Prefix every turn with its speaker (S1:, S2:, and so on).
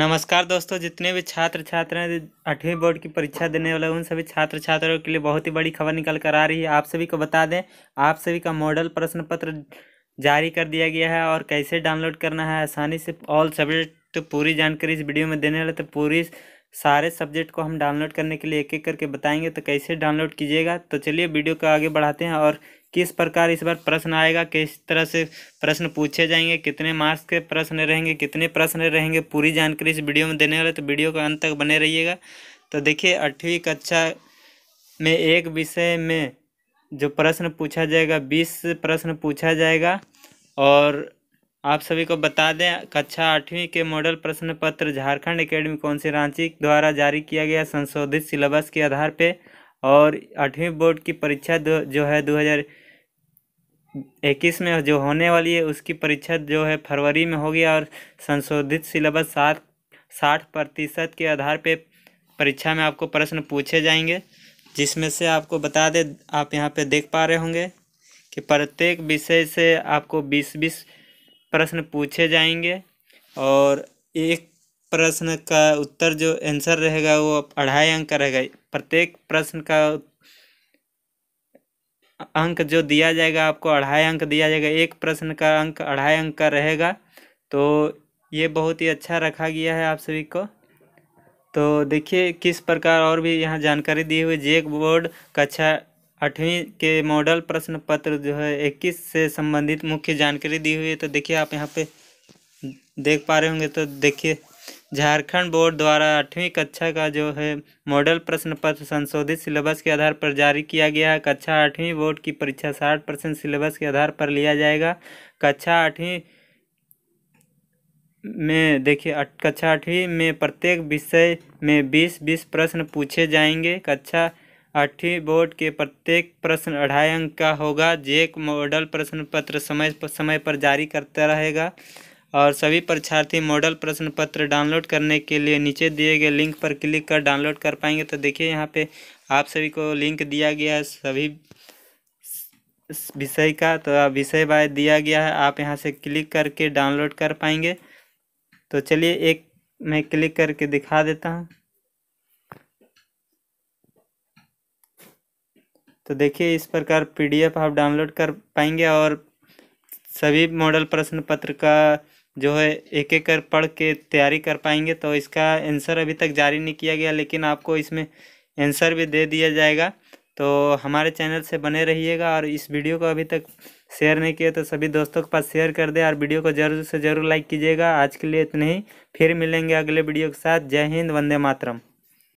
S1: नमस्कार दोस्तों जितने भी छात्र छात्राएं आठवीं बोर्ड की परीक्षा देने वाले उन सभी छात्र छात्राओं के लिए बहुत ही बड़ी खबर निकल कर आ रही है आप सभी को बता दें आप सभी का मॉडल प्रश्न पत्र जारी कर दिया गया है और कैसे डाउनलोड करना है आसानी से ऑल सब्जेक्ट तो पूरी जानकारी इस वीडियो में देने वाले तो पूरी सारे सब्जेक्ट को हम डाउनलोड करने के लिए एक एक करके बताएंगे तो कैसे डाउनलोड कीजिएगा तो चलिए वीडियो को आगे बढ़ाते हैं और किस प्रकार इस बार प्रश्न आएगा किस तरह से प्रश्न पूछे जाएंगे कितने मार्क्स के प्रश्न रहेंगे कितने प्रश्न रहेंगे पूरी जानकारी इस वीडियो में देने वाले तो वीडियो का अंत तक बने रहिएगा तो देखिए अठवीं कक्षा में एक विषय में जो प्रश्न पूछा जाएगा बीस प्रश्न पूछा जाएगा और आप सभी को बता दें कक्षा आठवीं के मॉडल प्रश्न पत्र झारखंड एकेडमी से रांची द्वारा जारी किया गया संशोधित सिलेबस के आधार पर और आठवीं बोर्ड की परीक्षा दो जो है दो हज़ार इक्कीस में जो होने वाली है उसकी परीक्षा जो है फरवरी में होगी और संशोधित सिलेबस सात साठ प्रतिशत के आधार पे परीक्षा में आपको प्रश्न पूछे जाएंगे जिसमें से आपको बता दें आप यहाँ पे देख पा रहे होंगे कि प्रत्येक विषय से आपको बीस बीस प्रश्न पूछे जाएंगे और एक प्रश्न का उत्तर जो आंसर रहेगा वो अढ़ाई अंक का रहेगा प्रत्येक प्रश्न का अंक जो दिया जाएगा आपको अढ़ाई अंक दिया जाएगा एक प्रश्न का अंक अढ़ाई अंक का रहेगा तो ये बहुत ही अच्छा रखा गया है आप सभी को तो देखिए किस प्रकार और भी यहाँ जानकारी दी हुई जेक बोर्ड कक्षा आठवीं के मॉडल प्रश्न पत्र जो है इक्कीस से संबंधित मुख्य जानकारी दी हुई है तो देखिए आप यहाँ पे देख पा रहे होंगे तो देखिए झारखंड बोर्ड द्वारा आठवीं कक्षा का जो है मॉडल प्रश्न पत्र संशोधित सिलेबस के आधार पर जारी किया गया है कक्षा आठवीं बोर्ड की परीक्षा साठ परसेंट सिलेबस के आधार पर लिया जाएगा कक्षा आठवीं में देखिए कक्षा आठवीं में प्रत्येक विषय में बीस बीस प्रश्न पूछे जाएंगे कक्षा आठवीं बोर्ड के प्रत्येक प्रश्न अढ़ाई अंक का होगा जेक मॉडल प्रश्न पत्र समय समय पर जारी करता रहेगा और सभी परीक्षार्थी मॉडल प्रश्न पत्र डाउनलोड करने के लिए नीचे दिए गए लिंक पर क्लिक कर डाउनलोड कर पाएंगे तो देखिए यहाँ पे आप सभी को लिंक दिया गया है सभी विषय का तो विषय बाय दिया गया है आप यहाँ से क्लिक करके डाउनलोड कर पाएंगे तो चलिए एक मैं क्लिक करके दिखा देता हूँ तो देखिए इस प्रकार पीडीएफ आप डाउनलोड कर पाएंगे और सभी मॉडल प्रश्न पत्र का जो है एक एक कर पढ़ के तैयारी कर पाएंगे तो इसका आंसर अभी तक जारी नहीं किया गया लेकिन आपको इसमें आंसर भी दे दिया जाएगा तो हमारे चैनल से बने रहिएगा और इस वीडियो को अभी तक शेयर नहीं किया तो सभी दोस्तों के पास शेयर कर दें और वीडियो को ज़रूर से ज़रूर लाइक कीजिएगा आज के लिए इतने ही फिर मिलेंगे अगले वीडियो के साथ जय हिंद वंदे मातरम